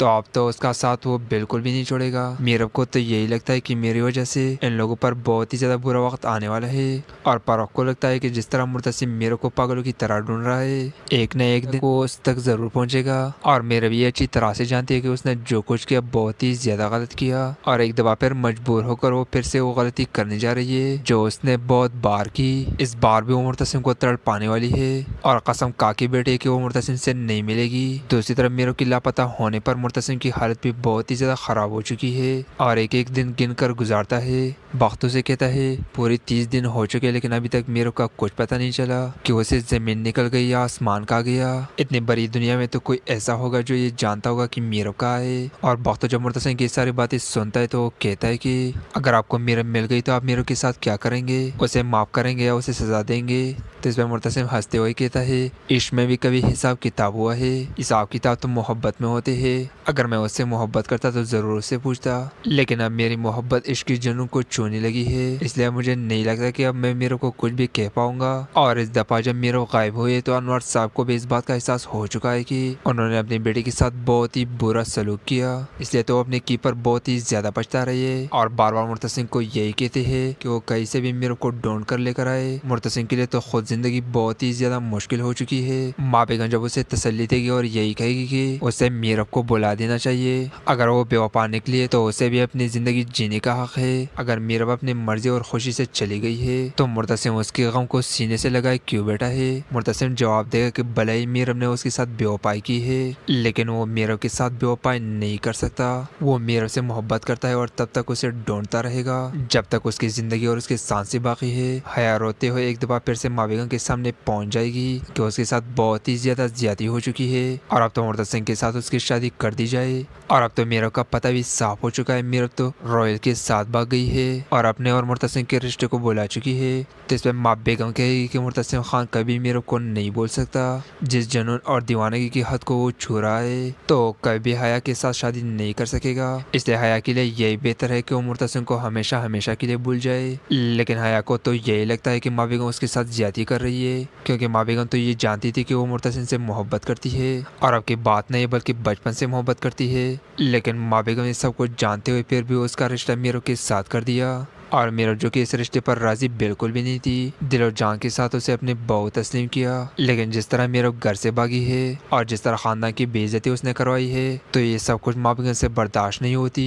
तो अब तो उसका साथ वो बिल्कुल भी नहीं छोड़ेगा मीरब को तो यही लगता है कि मेरी वजह से इन लोगों पर बहुत ही ज़्यादा बुरा वक्त आने वाला है और पारख को लगता है कि जिस तरह मुर्तसिम मीरब को पागलों की तरह ढूंढ रहा है एक न एक दिन वो उस तक ज़रूर पहुंचेगा और मीरब ये अच्छी तरह से जानती है कि उसने जो कुछ किया बहुत ही ज़्यादा गलत किया और एक दफा फिर मजबूर होकर वो फिर से वो गलती करने जा रही है जो उसने बहुत बार की इस बार भी वो मुर्तसिम को तड़ पाने वाली है और कसम काकी बेटे की वो मुर्तसिम से नहीं मिलेगी दूसरी तरफ मीरब की लापता होने पर मुतसिम की हालत भी बहुत ही ज़्यादा ख़राब हो चुकी है और एक एक दिन गिन कर गुजारता है बाख्तों से कहता है पूरे तीस दिन हो चुके लेकिन अभी तक मेरे का कुछ पता नहीं चला कि उसे ज़मीन निकल गई या आसमान का गया इतनी बड़ी दुनिया में तो कोई ऐसा होगा जो ये जानता होगा कि मेरे का है और बाख्तो जब मुतसिम की सारी बातें सुनता है तो कहता है कि अगर आपको मीरब मिल गई तो आप मेरे के साथ क्या करेंगे उसे माफ़ करेंगे या उसे सजा देंगे तो इसमें मुर्तसिम हंसते हुए कहता है इश्क में भी कभी हिसाब किताब हुआ है हिसाब किताब तो मोहब्बत में होते है अगर मैं उससे मोहब्बत करता तो ज़रूर उससे पूछता लेकिन अब मेरी मोहब्बत इश्क की को छूने लगी है इसलिए मुझे नहीं लगता कि अब मैं मेरे को कुछ भी कह पाऊंगा और इस दफ़ा जब मेरे गायब हुए तो अनवर साहब को भी इस बात का एहसास हो चुका है की उन्होंने अपनी बेटी के साथ बहुत ही बुरा सलूक किया इसलिए तो अपने कीपर बहुत ही ज़्यादा पछता रही है और बार बार मुतसिंग को यही कहते है कि वो कहीं से भी मेरे को ढूंढ कर लेकर आए मुर्त के लिए तो खुद ज़िंदगी बहुत ही ज़्यादा मुश्किल हो चुकी है माँ बेगम जब उसे तसली देगी और यही कहेगी कि उसे मीरब को बुला देना चाहिए अगर वो बेवफा निकली तो उसे भी अपनी ज़िंदगी जीने का हक है अगर मीरब अपनी मर्जी और खुशी से चली गई है तो मुर्तसिम उसके गम को सीने से लगाए क्यों बैठा है मुर्तसिम जवाब देगा की भले ही मीरब ने उसके साथ बेवपाई की है लेकिन वो मीरब के साथ बेवपाई नहीं कर सकता वो मीरब से मोहब्बत करता है और तब तक उसे ढूंढता रहेगा जब तक उसकी ज़िंदगी और उसकी सांसें बाकी है हया रोते हुए एक दफ़ा फिर से माँ बेगम के सामने पहुंच जाएगी कि उसके साथ बहुत ही ज्यादा ज्यादा हो चुकी है और अब तो अमरदत्त सिंह के साथ उसकी शादी कर दी जाए और अब तो मीरव का पता भी साफ हो चुका है मीरव तो रॉयल के साथ भाग गई है और अपने और मुर्तसिम के रिश्ते को बुला चुकी है तो इसमें माँ बेगम कहेगी कि मुर्तसिम खान कभी मीरव को नहीं बोल सकता जिस जनून और दीवानगी की हद को वो छू रहा है तो कभी हया के साथ शादी नहीं कर सकेगा इसलिए हया के लिए यही बेहतर है कि वो मुर्तसिम को हमेशा हमेशा के लिए भूल जाए लेकिन हया को तो यही लगता है कि माँ बेगम उसके साथ ज्यादा कर रही है क्योंकि माँ बेगम तो ये जानती थी कि वो मुर्तसिम से मोहब्बत करती है और अब की बात नहीं बल्कि बचपन से मोहब्बत करती है लेकिन माँ बेगम ये सब कुछ जानते हुए फिर भी उसका रिश्ता मीरू के साथ कर दिया और मीरा जो कि इस रिश्ते पर राजी बिल्कुल भी नहीं थी दिल और जान के साथ उसे अपने बहुत तस्लीम किया लेकिन जिस तरह मीरा घर से भागी है और जिस तरह खानदान की बेइज्जती उसने करवाई है तो ये सब कुछ माँ बेगम से बर्दाश्त नहीं होती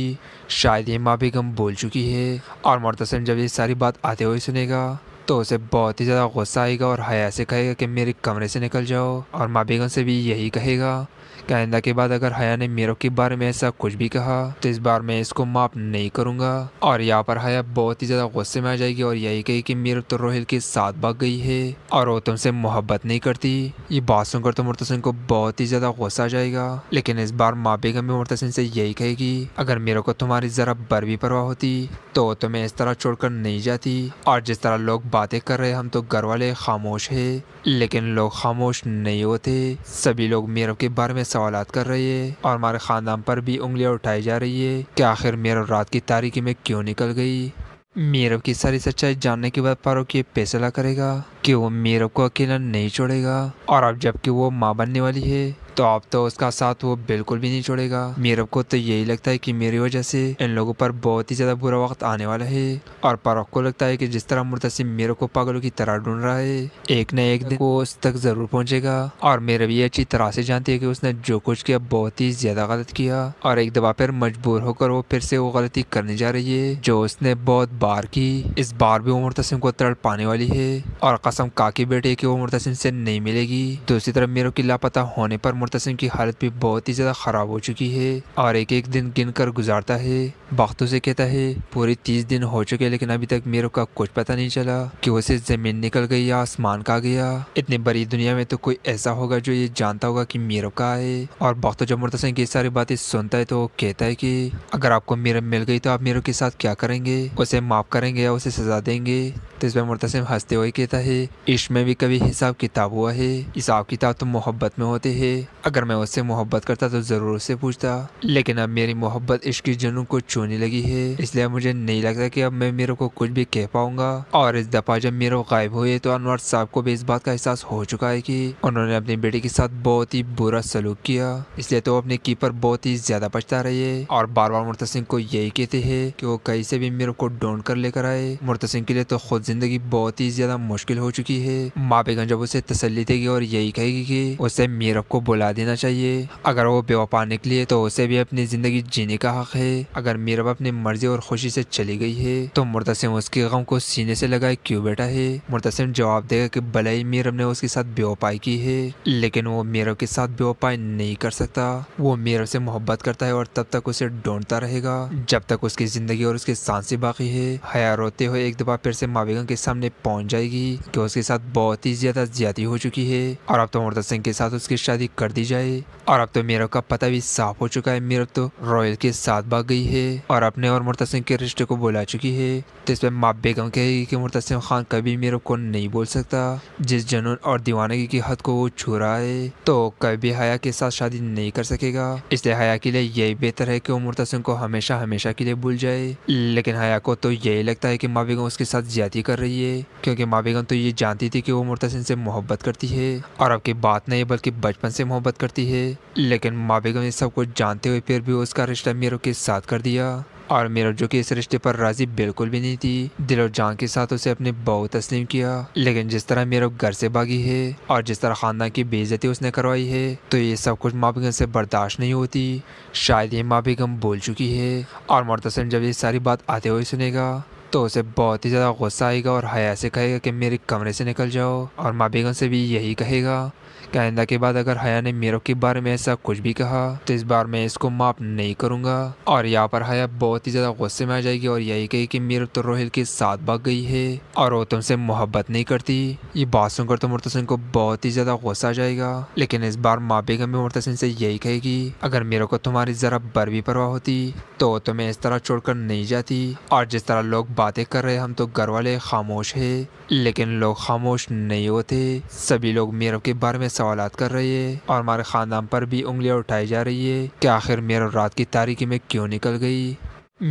शायद ये माँ बेगम बोल चुकी है और मरतसन जब ये सारी बात आते हुए सुनेगा तो उसे बहुत ही ज़्यादा गुस्सा आएगा और हया से कहेगा कि मेरे कमरे से निकल जाओ और माँ बेगम से भी यही कहेगा कहिंदा के बाद अगर हया ने मेरो के बारे में ऐसा कुछ भी कहा तो इस बार मैं इसको माफ नहीं करूंगा और यहाँ पर हया बहुत ही ज़्यादा गुस्से में आ जाएगी और यही कही कि मेरो तो रोहिल के साथ भाग गई है और वो तुमसे मोहब्बत नहीं करती ये बात सुनकर तो मुर्तसिन को बहुत ही ज़्यादा गुस्सा आ जाएगा लेकिन इस बार माँ बेगम भी मुर्तसिन से यही कहेगी अगर मेरे को तुम्हारी ज़रा बर भी परवाह होती तो तुम्हें इस तरह छोड़कर नहीं जाती और जिस तरह लोग बातें कर रहे हम तो घर वाले खामोश है लेकिन लोग खामोश नहीं होते सभी लोग मेरे के बारे में सवाल कर रही है और हमारे ख़ानदान पर भी उंगलियाँ उठाई जा रही है कि आखिर मेरव रात की तारीखी में क्यों निकल गई मीरव की सारी सच्चाई जानने के बाद फारूक ये फैसला करेगा कि वो मीरव को अकेला नहीं छोड़ेगा और अब जबकि वो माँ बनने वाली है तो अब तो उसका साथ वो बिल्कुल भी नहीं छोड़ेगा मीरब को तो यही लगता है कि मेरी वजह से इन लोगों पर बहुत ही ज़्यादा बुरा वक्त आने वाला है और पारख को लगता है कि जिस तरह मुर्तसिम मीरब को पागलों की तरह ढूंढ रहा है एक न एक दिन वो उस तक ज़रूर पहुंचेगा और मीरब ये अच्छी तरह से जानती है कि उसने जो कुछ किया बहुत ही ज़्यादा गलत किया और एक दफा फिर मजबूर होकर वो फिर से वो गलती करने जा रही है जो उसने बहुत बार की इस बार भी वो मुर्तसिम को तड़ पाने वाली है और कसम काकी बेटे की वो मुर्तसिम से नहीं मिलेगी दूसरी तरफ मीरब की लापता होने पर मुतसम की हालत भी बहुत ही ज़्यादा ख़राब हो चुकी है और एक एक दिन गिन कर गुजारता है बख्तों से कहता है पूरे तीस दिन हो चुके लेकिन अभी तक मेरे का कुछ पता नहीं चला कि उसे ज़मीन निकल गई या आसमान का गया इतनी बड़ी दुनिया में तो कोई ऐसा होगा जो ये जानता होगा कि मेरो का है और बाख्तों जब मुतसम की सारी बातें सुनता है तो कहता है की अगर आपको मेरा मिल गई तो आप मेरो के साथ क्या करेंगे उसे माफ़ करेंगे या उसे सजा देंगे तो इस मुतसम हंसते हुए कहता है इश्क भी कभी हिसाब किताब हुआ है हिसाब किताब तो मोहब्बत में होते हैं अगर मैं उससे मोहब्बत करता तो ज़रूर उससे पूछता लेकिन अब मेरी मोहब्बत इश्क की को छूने लगी है इसलिए मुझे नहीं लगता कि अब मैं मेरे को कुछ भी कह पाऊंगा और इस दफ़ा जब मेरे गायब हुए तो अनवर साहब को भी इस बात का एहसास हो चुका है कि उन्होंने अपनी बेटी के साथ बहुत ही बुरा सलूक किया इसलिए तो अपने कीपर बहुत ही ज़्यादा पछता रही है और बार बार मुर्तसिम को यही कहते है की वो कहीं से भी मेरे को ढूंढ कर लेकर आए सिंह के लिए तो खुद जिंदगी बहुत ही ज़्यादा मुश्किल हो चुकी है माँ बेगन जब उसे तसली देगी और यही कहेगी कि उसे मीरब को बुला देना चाहिए अगर वो बेवफा निकली तो उसे भी अपनी ज़िंदगी जीने का हक़ है अगर मीरब अपनी मर्जी और खुशी से चली गई है तो मुर्तसिम उसके गम को सीने से लगाए क्यों बैठा है मुर्तसिम जवाब देगा कि भलाई मीरब ने उसके साथ बेवफाई की है लेकिन वो मीरब के साथ बेवफाई नहीं कर सकता वो मीरब से मोहब्बत करता है और तब तक उसे ढूंढता रहेगा जब तक उसकी ज़िंदगी और उसकी सांसें बाकी है हया रोते हुए एक दफ़ा फिर से मावेगा के सामने पहुंच जाएगी कि उसके साथ बहुत ही ज़्यादा ज्यादा हो चुकी है और अब तो मुर्तसिम के साथ उसकी शादी कर दी दी जाए और अब तो मीरव का पता भी साफ हो चुका है मीरव तो रॉयल के साथ भाग गई है और अपने और मुर्तसिम के रिश्ते को बुला चुकी है तो इसमें माप बेगम कहेगी की मुर्तसिम खान कभी मीरव को नहीं बोल सकता जिस जनून और दीवानगी की हद को वो छू रहा है तो कभी हया के साथ शादी नहीं कर सकेगा इसलिए हया के लिए यही बेहतर है की वो मुर्तसिम को हमेशा हमेशा के लिए भूल जाए लेकिन हया को तो यही लगता है की माँ बेगम उसके साथ ज्यादा कर रही है क्यूँकी माँ बेगम तो ये जानती थी की वो मुर्तसिम से मोहब्बत करती है और अब की बात नहीं बल्कि बचपन से मोहब्बत मोहब्बत करती है लेकिन माँ बेगम ने सब कुछ जानते हुए फिर भी उसका रिश्ता मीरू के साथ कर दिया और मीरा जो कि इस रिश्ते पर राजी बिल्कुल भी नहीं थी दिल और जान के साथ उसे अपने बहुत तस्लीम किया लेकिन जिस तरह मीरा घर से भागी है और जिस तरह खानदान की बेइज्जती उसने करवाई है तो ये सब कुछ माँ बेगम से बर्दाश्त नहीं होती शायद ये माँ बेगम बोल चुकी है और मुर्तसम जब ये सारी बात आते हुए सुनेगा तो उसे बहुत ही ज़्यादा गुस्सा आएगा और हया से कहेगा कि मेरे कमरे से निकल जाओ और माँ बेगम से भी यही कहेगा आइंदा के बाद अगर हया ने मेरो के बारे में ऐसा कुछ भी कहा तो इस बार मैं इसको माफ नहीं करूँगा और यहाँ पर हया बहुत ही ज़्यादा गुस्से में आ जाएगी और यही कही कि मेरो तो रोहिल के साथ भाग गई है और वो तुमसे मोहब्बत नहीं करती ये बात सुनकर तो मुर्त को बहुत ही ज़्यादा गुस्सा आ जाएगा लेकिन इस बार माँ बेगम भी मुर्त से यही कहेगी अगर मेरे को तुम्हारी ज़रा बर भी परवाह होती तो तुम्हें इस तरह छोड़कर नहीं जाती और जिस तरह लोग बातें कर रहे हम तो घर वाले खामोश है लेकिन लोग खामोश नहीं होते सभी लोग मेरे के बारे में सवाल कर रही है और हमारे ख़ानदान पर भी उंगलियाँ उठाई जा रही है कि आखिर मेरव रात की तारीखी में क्यों निकल गई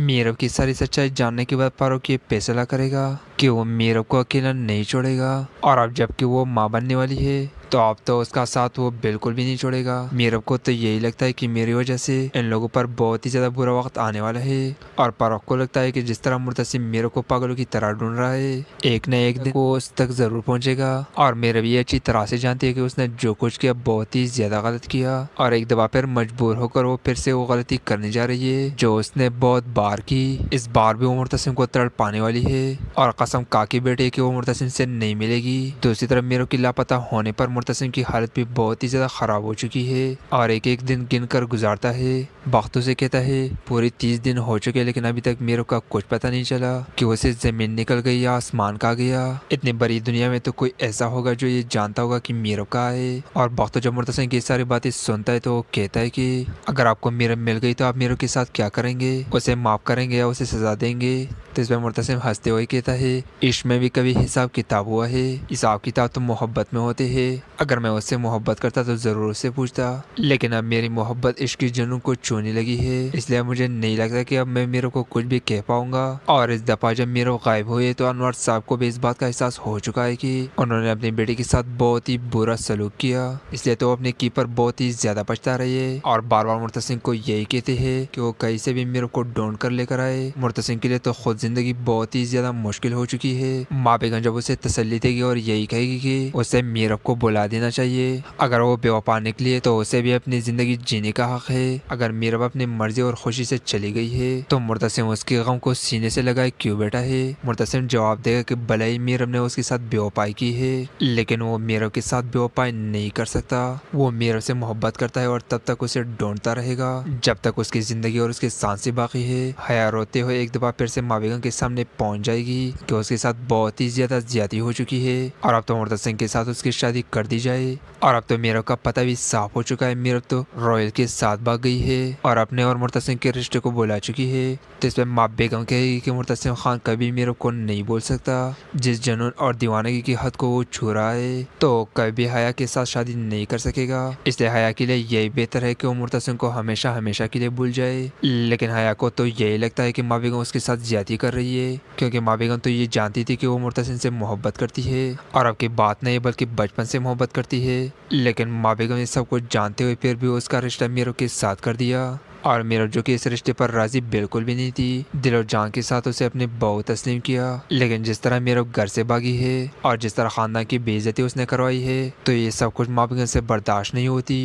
मीरव की सारी सच्चाई जानने के बाद फारूक ये फैसला करेगा कि वो मीरव को अकेला नहीं छोड़ेगा और अब जबकि वो माँ बनने वाली है तो अब तो उसका साथ वो बिल्कुल भी नहीं छोड़ेगा मीरब को तो यही लगता है कि मेरी वजह से इन लोगों पर बहुत ही ज़्यादा बुरा वक्त आने वाला है और पारक को लगता है कि जिस तरह मुर्तसिम मीरब को पागलों की तरह ढूंढ रहा है एक न एक दिन वो उस तक ज़रूर पहुंचेगा और मीरब ये अच्छी तरह से जानती है कि उसने जो कुछ किया बहुत ही ज़्यादा गलत किया और एक दफा फिर मजबूर होकर वो फिर से वो गलती करने जा रही है जो उसने बहुत बार की इस बार भी वो मुर्तसिम को तड़ पाने वाली है और कसम काकी बेटे की वो मुर्तसिम से नहीं मिलेगी दूसरी तरफ मीरब की लापता होने पर मुर्तसिम की हालत भी बहुत ही ज़्यादा ख़राब हो चुकी है और एक एक दिन गिन कर गुजारता है बाख्तों से कहता है पूरे तीस दिन हो चुके लेकिन अभी तक मेरे का कुछ पता नहीं चला कि उसे ज़मीन निकल गई या आसमान का गया इतनी बड़ी दुनिया में तो कोई ऐसा होगा जो ये जानता होगा कि मेरे का है और बाख्तों जब मुर्तसिम की सारी बातें सुनता है तो कहता है कि अगर आपको मेरा मिल गई तो आप मेरे के साथ क्या करेंगे उसे माफ़ करेंगे या उसे सजा देंगे तो इसमें मुर्तसिम हंसते हुए कहता है इश्क में भी कभी हिसाब किताब हुआ है हिसाब किताब तो मोहब्बत में होते है अगर मैं उससे मोहब्बत करता तो ज़रूर उससे पूछता लेकिन अब मेरी मोहब्बत इश्क की को छूने लगी है इसलिए मुझे नहीं लगता कि अब मैं मेरे को कुछ भी कह पाऊंगा और इस दफ़ा जब मेरे गायब हुए तो अनवर साहब को भी इस बात का एहसास हो चुका है की उन्होंने अपने बेटे के साथ बहुत ही बुरा सलूक किया इसलिए तो अपने कीपर बहुत ही ज़्यादा पछता रही है और बार बार मुर्तसिम को यही कहते है कि वो कहीं से भी मेरे को ढूंढ कर लेकर आए मुर्तसिम के लिए तो खुद ज़िंदगी बहुत ही ज़्यादा मुश्किल हो चुकी है माँ बेगम जब उसे तसली देगी और यही कहेगी कि उसे मीरब को बुला देना चाहिए अगर वो बेवफा निकली तो उसे भी अपनी ज़िंदगी जीने का हक है अगर मीरब अपनी मर्जी और खुशी से चली गई है तो मुर्तसिम उसके गम को सीने से लगाए क्यों बैठा है मुर्तसिम जवाब देगा की भले ही मीरब ने उसके साथ बेवपाई की है लेकिन वो मीरब के साथ बेवपाई नहीं कर सकता वो मीरब से मोहब्बत करता है और तब तक उसे ढूंढता रहेगा जब तक उसकी ज़िंदगी और उसकी सांसें बाकी है हया रोते हुए एक दफ़ा फिर से माँ बेगम के सामने पहुंच जाएगी कि उसके साथ बहुत ही ज्यादा ज्यादा हो चुकी है और अब तो मुर्तज सिंह के साथ उसकी शादी कर दी जाए और अब तो मीरा का पता भी साफ हो चुका है मीरा तो रॉयल के साथ भाग गई है और अपने और मुर्तसिम के रिश्ते को बुला चुकी है तो इसमें माँ बेगम कहेगी कि मुर्तसिम खान कभी मीरा को नहीं बोल सकता जिस जनून और दीवानगी की हद को वो छू रहा है तो कभी हया के साथ शादी नहीं कर सकेगा इसलिए हया के लिए यही बेहतर है कि वो मुर्तसिम को हमेशा हमेशा के लिए भूल जाए लेकिन हया को तो यही लगता है कि माँ बेगम उसके साथ ज्यादा कर रही है क्योंकि माँ बेगम तो ये जानती थी कि वो मुर्तसिम से मोहब्बत करती है और अब की बात नहीं बल्कि बचपन से मोहब्बत करती है लेकिन माँ बेगम ये सब कुछ जानते हुए फिर भी उसका रिश्ता मीरू के साथ कर दिया और मीरा जो कि इस रिश्ते पर राजी बिल्कुल भी नहीं थी दिल और जान के साथ उसे अपने बहुत तस्लीम किया लेकिन जिस तरह मीरा घर से भागी है और जिस तरह खानदान की बेइज्जती उसने करवाई है तो ये सब कुछ माँ बेगम से बर्दाश्त नहीं होती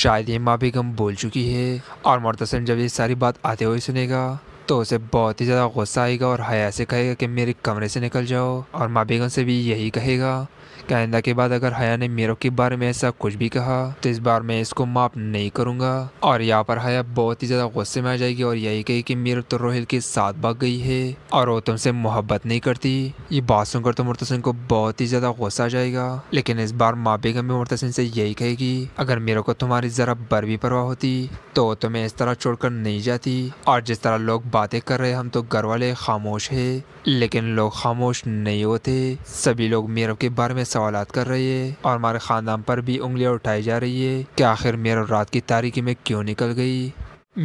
शायद ये माँ बेगम बोल चुकी है और मरतसन जब ये सारी बात आते हुए सुनेगा तो उसे बहुत ही ज़्यादा गुस्सा आएगा और हया से कहेगा कि मेरे कमरे से निकल जाओ और माँ बेगम से भी यही कहेगा काइंदा के बाद अगर हया ने मेरो के बारे में ऐसा कुछ भी कहा तो इस बार मैं इसको माफ नहीं करूंगा और यहाँ पर हया बहुत ही ज़्यादा गुस्से में आ जाएगी और यही कही कि मेरो तो रोहिल के साथ भाग गई है और वो तुमसे मोहब्बत नहीं करती ये बात सुनकर तो मुर्तसिन को बहुत ही ज़्यादा गुस्सा आ जाएगा लेकिन इस बार माँ बेगम भी मुर्तसिन से यही कहेगी अगर मेरे को तुम्हारी ज़रा बर भी परवाह होती तो तुम्हें इस तरह छोड़कर नहीं जाती और जिस तरह लोग बातें कर रहे हम तो घर वाले खामोश है लेकिन लोग खामोश नहीं होते सभी लोग मेरो के बारे में सवाल कर रही है और हमारे ख़ानदान पर भी उंगलियाँ उठाई जा रही है कि आखिर मेरव रात की तारीखी में क्यों निकल गई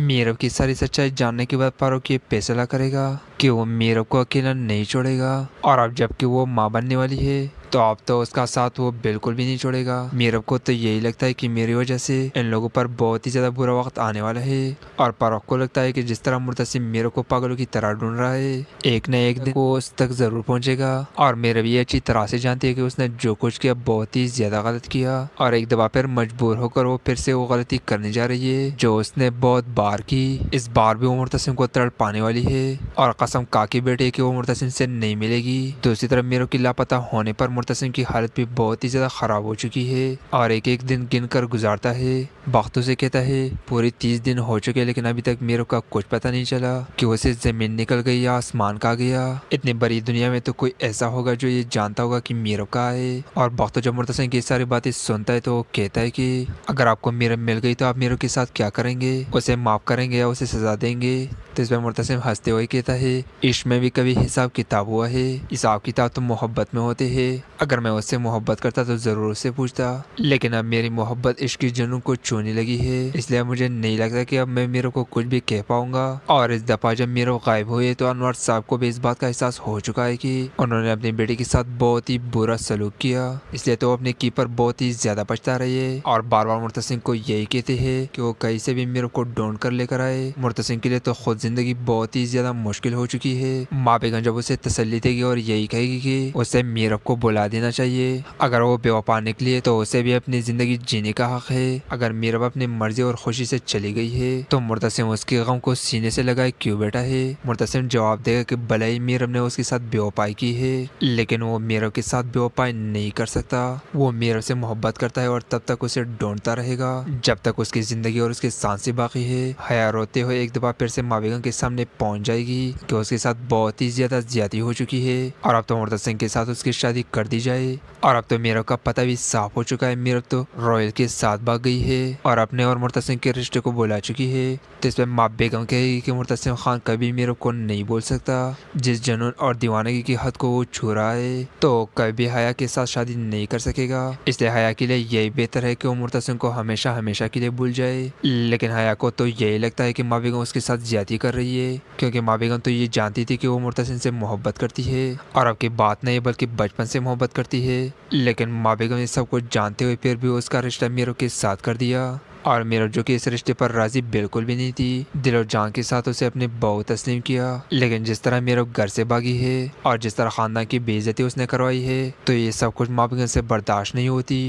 मेरव की सारी सच्चाई जानने के बाद फारूक ये फैसला करेगा कि वो मेरव को अकेला नहीं छोड़ेगा और अब जबकि वो माँ बनने वाली है तो अब तो उसका साथ वो बिल्कुल भी नहीं छोड़ेगा मीरब को तो यही लगता है कि मेरी वजह से इन लोगों पर बहुत ही ज़्यादा बुरा वक्त आने वाला है और परख को लगता है कि जिस तरह मुर्तसिम मीरब को पागलों की तरह ढूंढ रहा है एक न एक दिन वो उस तक ज़रूर पहुंचेगा और मीरब ये अच्छी तरह से जानती है कि उसने जो कुछ किया बहुत ही ज़्यादा गलत किया और एक दफा फिर मजबूर होकर वो फिर से वो गलती करने जा रही है जो उसने बहुत बार की इस बार भी वो मुर्तसिम को तड़ पाने वाली है और कसम काकी बेटे की वो मुर्तसिम से नहीं मिलेगी दूसरी तरफ मीरब की लापता होने पर मुतसम की हालत भी बहुत ही ज़्यादा ख़राब हो चुकी है और एक एक दिन गिन कर गुजारता है बख्तों से कहता है पूरे तीस दिन हो चुके लेकिन अभी तक मेरे का कुछ पता नहीं चला कि उसे ज़मीन निकल गई या आसमान का गया इतनी बड़ी दुनिया में तो कोई ऐसा होगा जो ये जानता होगा कि मेरे का है और बख्तों जब मुतसम की सारी बातें सुनता है तो कहता है की अगर आपको मेरा मिल गई तो आप मेरे के साथ क्या करेंगे उसे माफ़ करेंगे या उसे सजा देंगे तो इस पर मुतसम हंसते हुए कहता है इश्क में भी कभी हिसाब किताब हुआ है हिसाब किताब तो मोहब्बत में होते हैं अगर मैं उससे मोहब्बत करता तो ज़रूर उससे पूछता लेकिन अब मेरी मोहब्बत इश्क की जुनून को छूने लगी है इसलिए मुझे नहीं लगता कि अब मैं मेरे को कुछ भी कह पाऊंगा और इस दफ़ा जब मेरे गायब हुए तो अनवर साहब को भी इस बात का एहसास हो चुका है कि उन्होंने अपने बेटे के साथ बहुत ही बुरा सलूक किया इसलिए तो अपने कीपर बहुत ही ज़्यादा पछता रही है और बार बार मुर्तसिम को यही कहते है की वो कहीं से भी मेरे को ढूंढ कर लेकर आए सिंह के लिए तो खुद जिंदगी बहुत ही ज़्यादा मुश्किल हो चुकी है माँ बेगन जब उसे तसली देगी और यही कहेगी कि उसे मीरब को बुला देना चाहिए अगर वो बेवफा निकली तो उसे भी अपनी ज़िंदगी जीने का हक़ है अगर मीरब अपनी मर्जी और खुशी से चली गई है तो मुर्तसिम उसके गम को सीने से लगाए क्यों बैठा है मुर्तसिम जवाब देगा कि भलाई मीरब ने उसके साथ बेवफाई की है लेकिन वो मीरब के साथ बेवफाई नहीं कर सकता वो मीरब से मोहब्बत करता है और तब तक उसे ढूंढता रहेगा जब तक उसकी ज़िंदगी और उसकी सांसें बाकी है हया रोते हुए एक दफ़ा फिर से मावेगा के सामने पहुंच जाएगी कि उसके साथ बहुत ही ज़्यादा ज्यादा हो चुकी है और अब तो मुर्तसिम के साथ उसकी शादी कर दी चली जाए और अब तो मीरव का पता भी साफ हो चुका है मीरव तो रॉयल के साथ भाग गई है और अपने और मुर्तसिम के रिश्ते को बुला चुकी है तो इस पर माँ बेगम कहेगी कि मुर्तसिम खान कभी मीरव को नहीं बोल सकता जिस जनून और दीवानगी की हद को वो छू रहा है तो कभी हया के साथ शादी नहीं कर सकेगा इसलिए हया के लिए यही बेहतर है कि वो मुर्तसिम को हमेशा हमेशा के लिए भूल जाए लेकिन हया को तो यही लगता है कि माँ बेगम उसके साथ ज्यादा कर रही है क्योंकि माँ बेगम तो ये जानती थी कि वो मुर्तसिम से मोहब्बत करती है और अब की बात नहीं बल्कि बचपन से मोहब्बत मदद करती है लेकिन माँ बेगम ने सब कुछ जानते हुए फिर भी उसका रिश्ता मीरो के साथ कर दिया और मीरा जो कि इस रिश्ते पर राजी बिल्कुल भी नहीं थी दिल और जान के साथ उसे अपने बहुत तस्लीम किया लेकिन जिस तरह मीरा घर से भागी है और जिस तरह खानदान की बेइज्जती उसने करवाई है तो ये सब कुछ माँ बेगम से बर्दाश्त नहीं होती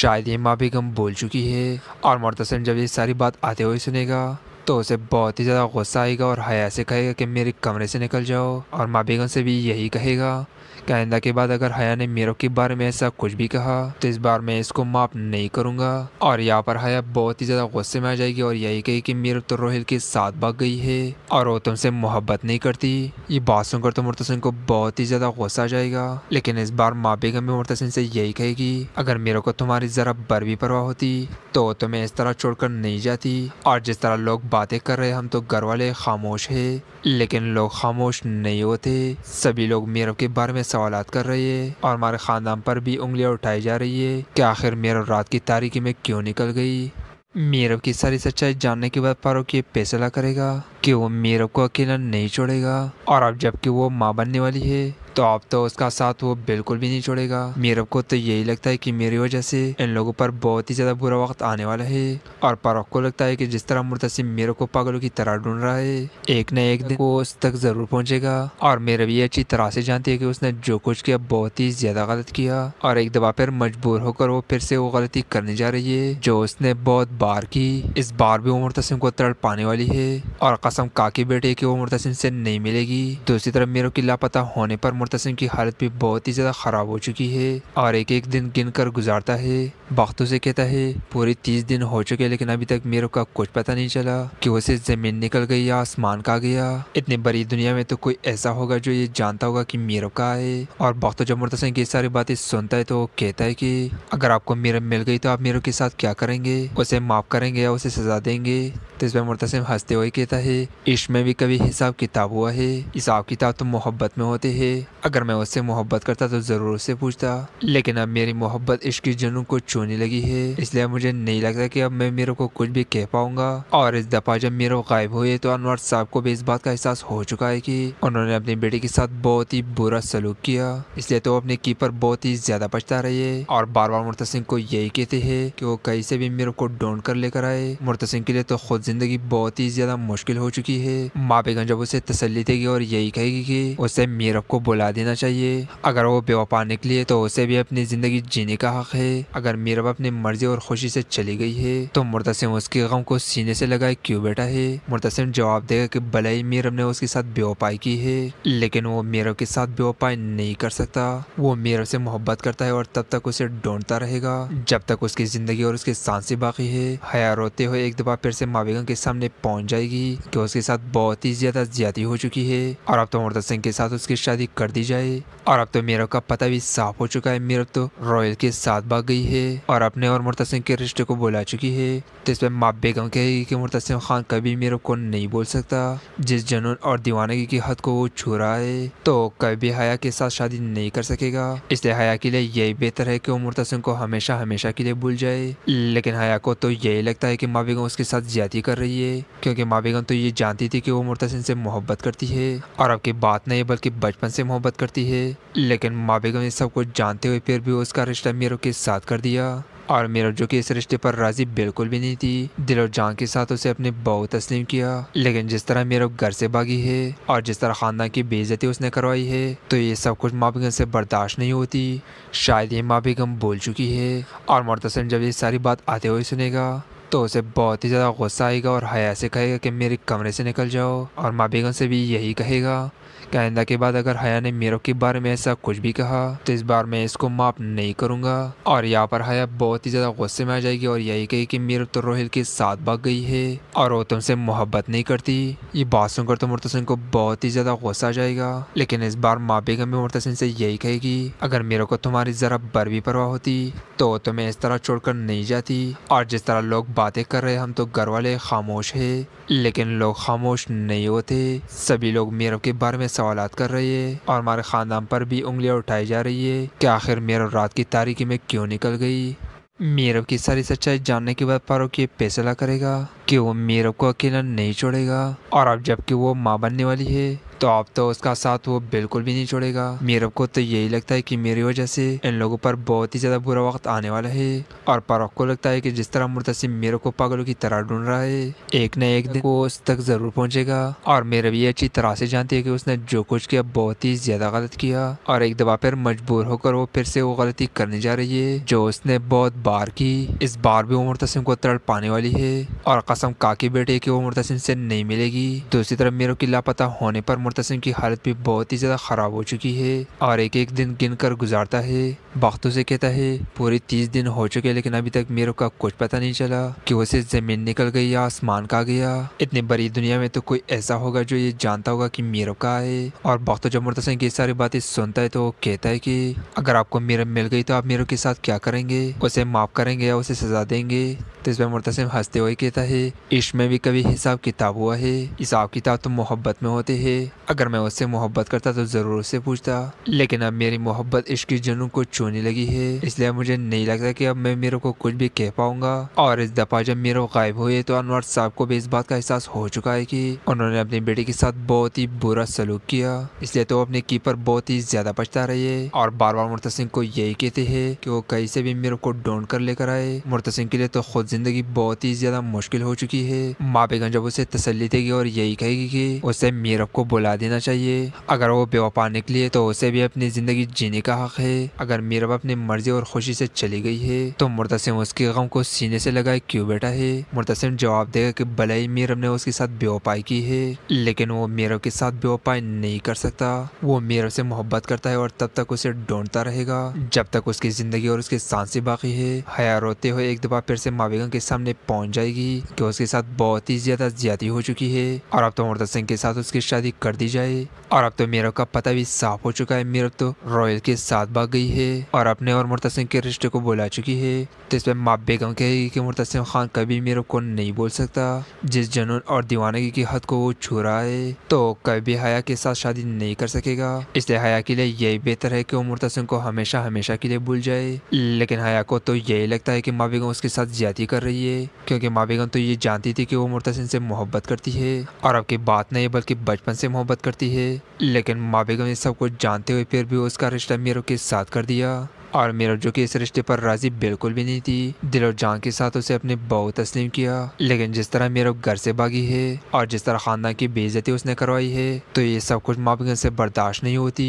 शायद ये माँ बेगम बोल चुकी है और मोरतसम जब ये सारी बात आते हुए सुनेगा तो उसे बहुत ही ज़्यादा गुस्सा आएगा और हया से कहेगा कि मेरे कमरे से निकल जाओ और माँ बेगम से भी यही कहेगा आइंदा के बाद अगर हया ने मेरो के बारे में ऐसा कुछ भी कहा तो इस बार मैं इसको माफ नहीं करूँगा और यहाँ पर हया बहुत ही ज़्यादा गुस्से में आ जाएगी और यही कही कि मेरो तो रोहिल के साथ भाग गई है और वो तुमसे मोहब्बत नहीं करती ये बात सुनकर तो मुर्त को बहुत ही ज़्यादा गुस्सा आ जाएगा लेकिन इस बार माँ बेगम भी मुर्त से यही कहेगी अगर मेरे को तुम्हारी ज़रा बर भी परवाह होती तो तुम्हें इस तरह छोड़कर नहीं जाती और जिस तरह लोग बातें कर रहे हम तो घर वाले खामोश है लेकिन लोग खामोश नहीं होते सभी लोग मेरव के बारे में सब सवाल कर रही है और हमारे ख़ानदान पर भी उंगलियाँ उठाई जा रही है कि आखिर मेरव रात की तारीखी में क्यों निकल गई मीरव की सारी सच्चाई जानने के बाद फारूक ये फैसला करेगा कि वो मीरव को अकेला नहीं छोड़ेगा और अब जबकि वो माँ बनने वाली है तो अब तो उसका साथ वो बिल्कुल भी नहीं छोड़ेगा मीरब को तो यही लगता है कि मेरी वजह से इन लोगों पर बहुत ही ज़्यादा बुरा वक्त आने वाला है और परख को लगता है कि जिस तरह मुर्तसिम मीरब को पागलों की तरह ढूंढ रहा है एक न एक दिन वो उस तक ज़रूर पहुंचेगा और मीरब ये अच्छी तरह से जानती है कि उसने जो कुछ किया बहुत ही ज़्यादा गलत किया और एक दफा फिर मजबूर होकर वो फिर से वो गलती करने जा रही है जो उसने बहुत बार की इस बार भी वो मुर्तसिम को तड़ पाने वाली है और कसम काकी बेटे की वो मुर्तसिम से नहीं मिलेगी दूसरी तरफ मीरब की लापता होने पर मुर्तसिम की हालत भी बहुत ही ज़्यादा ख़राब हो चुकी है और एक एक दिन गिन कर गुजारता है बाख्तों से कहता है पूरे तीस दिन हो चुके लेकिन अभी तक मेरे का कुछ पता नहीं चला कि उसे ज़मीन निकल गई या आसमान का गया इतनी बड़ी दुनिया में तो कोई ऐसा होगा जो ये जानता होगा कि मेरे का है और बाख्तो जब मुर्तसिम की सारी बातें सुनता है तो कहता है कि अगर आपको मीरब मिल गई तो आप मेरे के साथ क्या करेंगे उसे माफ़ करेंगे या उसे सजा देंगे तो इस पर मुर्तसिम हंसते हुए कहता है इश्क में भी कभी हिसाब किताब हुआ है हिसाब किताब तो मोहब्बत में होते है अगर मैं उससे मोहब्बत करता तो ज़रूर उससे पूछता लेकिन अब मेरी मोहब्बत इश्क जुनू को छूने लगी है इसलिए मुझे नहीं लगता कि अब मैं मेरे को कुछ भी कह पाऊंगा और इस दफ़ा जब मेरे गायब हुए तो अनवर साहब को भी इस बात का एहसास हो चुका है कि उन्होंने अपनी बेटी के साथ बहुत ही बुरा सलूक किया इसलिए तो अपने कीपर बहुत ही ज़्यादा पछता रही है और बार बार मुर्त को यही कहते है की वो कहीं से भी मेरे को ढूंढ कर लेकर आए मुर्त के लिए तो खुद ज़िंदगी बहुत ही ज़्यादा मुश्किल हो चुकी है माँ बेगन जब उसे तसली देगी और यही कहेगी की उसे मीरभ को बुला जला देना चाहिए अगर वो बेवफा निकले तो उसे भी अपनी ज़िंदगी जीने का हक है अगर मीरब अपनी मर्जी और खुशी से चली गई है तो मुर्तसिम उसके गम को सीने से लगाए क्यों बेटा है मुर्तसिम जवाब देगा कि ही मीरब ने उसके साथ बेवपाई की है लेकिन वो मीरब के साथ बेवपाई नहीं कर सकता वो मीरब से मोहब्बत करता है और तब तक उसे ढूंढता रहेगा जब तक उसकी ज़िंदगी और उसकी सांसें बाकी है हया रोते हुए एक दफ़ा फिर से मावेगन के सामने पहुंच जाएगी कि उसके साथ बहुत ही ज़्यादा ज्यादा हो चुकी है और अब तो मुर्तसिम के साथ उसकी शादी कर दी आती जाए और अब तो मीरा का पता भी साफ हो चुका है मीरा तो रॉयल के साथ भाग गई है और अपने और मुर्तसिम के रिश्ते को बुला चुकी है तो इसमें माँ बेगम कहेगी कि मुर्तसिम खान कभी मीरा को नहीं बोल सकता जिस जनून और दीवानगी की हद को वो छू रहा है तो कभी हया के साथ शादी नहीं कर सकेगा इसलिए हया के लिए यही बेहतर है कि वो मुर्तसिम को हमेशा हमेशा के लिए भूल जाए लेकिन हया को तो यही लगता है कि माँ बेगम उसके साथ ज्यादा कर रही है क्योंकि माँ बेगम तो ये जानती थी कि वो मुर्तसिम से मोहब्बत करती है और अब की बात नहीं बल्कि बचपन से मोहब्बत मोहब्बत करती है लेकिन माँ बेगम ये सब कुछ जानते हुए फिर भी उसका रिश्ता मीरो के साथ कर दिया और मीरा जो कि इस रिश्ते पर राजी बिल्कुल भी नहीं थी दिल और जान के साथ उसे अपने बहुत तस्लीम किया लेकिन जिस तरह मीरा घर से भागी है और जिस तरह खानदान की बेइज्जती उसने करवाई है तो ये सब कुछ माँ बेगम से बर्दाश्त नहीं होती शायद ये माँ बेगम बोल चुकी है और मुर्तसम जब ये सारी बात आते हुए सुनेगा तो उसे बहुत ही ज़्यादा गुस्सा आएगा और हया से कहेगा कि मेरे कमरे से निकल जाओ और माँ बेगम से भी यही कहेगा कहिंदा के बाद अगर हया ने मेरो के बारे में ऐसा कुछ भी कहा तो इस बार मैं इसको माफ नहीं करूँगा और यहाँ पर हया बहुत ही ज़्यादा गुस्से में आ जाएगी और यही कही कि मेरो तो रोहिल के साथ भाग गई है और वो तुमसे मोहब्बत नहीं करती ये बात सुनकर तो मुर्तसिन को बहुत ही ज़्यादा गुस्सा आ जाएगा लेकिन इस बार माँ बेगम भी मुर्तसिन से यही कहेगी अगर मेरे को तुम्हारी ज़रा बर भी परवाह होती तो तुम्हें इस तरह छोड़कर नहीं जाती और जिस तरह लोग बातें कर रहे हम तो घर वाले खामोश है लेकिन लोग खामोश नहीं होते सभी लोग मेरव के बारे में सवाल कर रही है और हमारे ख़ानदान पर भी उंगलियाँ उठाई जा रही है कि आखिर मेरव रात की तारीखी में क्यों निकल गई मेरव की सारी सच्चाई जानने के बाद फारूक ये फैसला करेगा कि वो मेरव को अकेला नहीं छोड़ेगा और अब जबकि वो माँ बनने वाली है तो अब तो उसका साथ वो बिल्कुल भी नहीं छोड़ेगा मीरब को तो यही लगता है कि मेरी वजह से इन लोगों पर बहुत ही ज़्यादा बुरा वक्त आने वाला है और परख को लगता है कि जिस तरह मुर्तसिम मीरब को पागलों की तरह ढूंढ रहा है एक न एक दिन वो उस तक ज़रूर पहुंचेगा और मीरब ये अच्छी तरह से जानती है कि उसने जो कुछ किया बहुत ही ज़्यादा गलत किया और एक दफा फिर मजबूर होकर वो फिर से वो गलती करने जा रही है जो उसने बहुत बार की इस बार भी वो मुर्तसिम को तड़ पाने वाली है और कसम काकी बेटे की वो मुर्तसिम से नहीं मिलेगी दूसरी तरफ मीरब की लापता होने पर मुतसम की हालत भी बहुत ही ज़्यादा ख़राब हो चुकी है और एक एक दिन गिन कर गुजारता है बाख्तों से कहता है पूरे तीस दिन हो चुके लेकिन अभी तक मेरे का कुछ पता नहीं चला कि उसे ज़मीन निकल गई या आसमान का गया इतनी बड़ी दुनिया में तो कोई ऐसा होगा जो ये जानता होगा कि मीरो का है और बाख्तों जब मुतसम की सारी बातें सुनता है तो वो कहता है की अगर आपको मीरब मिल गई तो आप मीरो के साथ क्या करेंगे उसे माफ़ करेंगे या उसे सजा देंगे तो इस मुतसम हंसते हुए कहता है इश्क भी कभी हिसाब किताब हुआ है हिसाब किताब तो मोहब्बत में होते हैं अगर मैं उससे मोहब्बत करता तो ज़रूर उससे पूछता लेकिन अब मेरी मोहब्बत इश्क की जुनून को छूने लगी है इसलिए मुझे नहीं लगता कि अब मैं मेरे को कुछ भी कह पाऊंगा और इस दफ़ा जब मेरे गायब हुए तो अनवर साहब को भी इस बात का एहसास हो चुका है कि उन्होंने अपने बेटे के साथ बहुत ही बुरा सलूक किया इसलिए तो अपने कीपर बहुत ही ज़्यादा पछता रही है और बार बार मुर्तसिम को यही कहते है की वो कहीं से भी मेरे को ढूंढ कर लेकर आए सिंह के लिए तो खुद जिंदगी बहुत ही ज़्यादा मुश्किल हो चुकी है माँ बेगन जब उसे तसली देगी और यही कहेगी कि उसे मीरब को बुला देना चाहिए अगर वो बेवफा निकली तो उसे भी अपनी ज़िंदगी जीने का हक़ है अगर मीरब अपनी मर्जी और खुशी से चली गई है तो मुर्तसिम उसके गम को सीने से लगाए क्यों बैठा है मुर्तसिम जवाब देगा कि ही मीरब ने उसके साथ बेवफाई की है लेकिन वो मीरब के साथ बेवफाई नहीं कर सकता वो मीरब से मोहब्बत करता है और तब तक उसे ढूंढता रहेगा जब तक उसकी ज़िंदगी और उसकी सांसें बाकी है हया रोते हुए एक दफ़ा फिर से मावेगा के सामने पहुंच जाएगी कि उसके साथ बहुत ही ज़्यादा ज्यादा हो चुकी है और अब तो मुर्तसिम के साथ उसकी शादी कर दी चली जाए और अब तो मीरव का पता भी साफ हो चुका है मीरव तो रॉयल के साथ भाग गई है और अपने और मुर्तसिम के रिश्ते को बुला चुकी है तो इस पर माँ बेगम कहेगी की मुर्तसिम खान कभी मीरव को नहीं बोल सकता जिस जनून और दीवानगी की हद को वो छू रहा है तो कभी हया के साथ शादी नहीं कर सकेगा इसलिए हया के लिए यही बेहतर है की वो मुर्तसिम को हमेशा हमेशा के लिए भूल जाए लेकिन हया को तो यही लगता है की माँ बेगम उसके साथ ज्यादा कर रही है क्योंकि माँ बेगम तो ये जानती थी कि वो मुर्तसिम से मोहब्बत करती है और अब की बात नहीं बल्कि बचपन से मोहब्बत मोहब्बत करती है लेकिन माँ बेगम ये सब कुछ जानते हुए फिर भी उसका रिश्ता मीरू के साथ कर दिया और मीरा जो कि इस रिश्ते पर राजी बिल्कुल भी नहीं थी दिल और जान के साथ उसे अपने बहुत तस्लीम किया लेकिन जिस तरह मीरा घर से भागी है और जिस तरह खानदान की बेइज्जती उसने करवाई है तो ये सब कुछ माँ बेगम से बर्दाश्त नहीं होती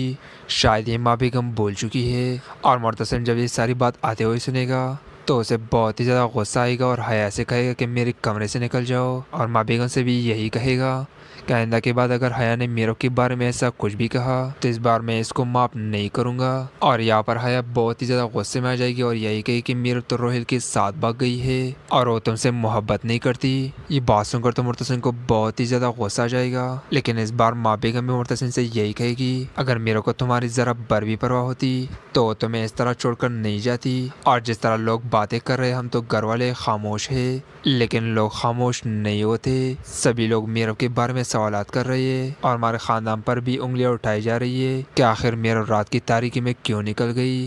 शायद ये माँ बेगम बोल चुकी है और मुर्तसम जब ये सारी बात आते हुए सुनेगा तो उसे बहुत ही ज़्यादा गुस्सा आएगा और हया से कहेगा कि मेरे कमरे से निकल जाओ और माँ बेगम से भी यही कहेगा आइंदा के बाद अगर हया ने मेरो के बारे में ऐसा कुछ भी कहा तो इस बार मैं इसको माफ नहीं करूँगा और यहाँ पर हया बहुत ही ज़्यादा गुस्से में आ जाएगी और यही कही कि मेरो तो रोहिल के साथ भाग गई है और वो तुमसे मोहब्बत नहीं करती ये बात सुनकर तो मुर्त को बहुत ही ज़्यादा गुस्सा आ जाएगा लेकिन इस बार माँ बेगम भी मुर्त से यही कहेगी अगर मेरे को तुम्हारी ज़रा बर भी परवाह होती तो तुम्हें इस तरह छोड़कर नहीं जाती और जिस तरह लोग बातें कर रहे हम तो घर वाले खामोश है लेकिन लोग खामोश नहीं होते सभी लोग मेरव के बारे में सब सवाल कर रही है और हमारे ख़ानदान पर भी उंगलियाँ उठाई जा रही है कि आखिर मेरा रात की तारीखी में क्यों निकल गई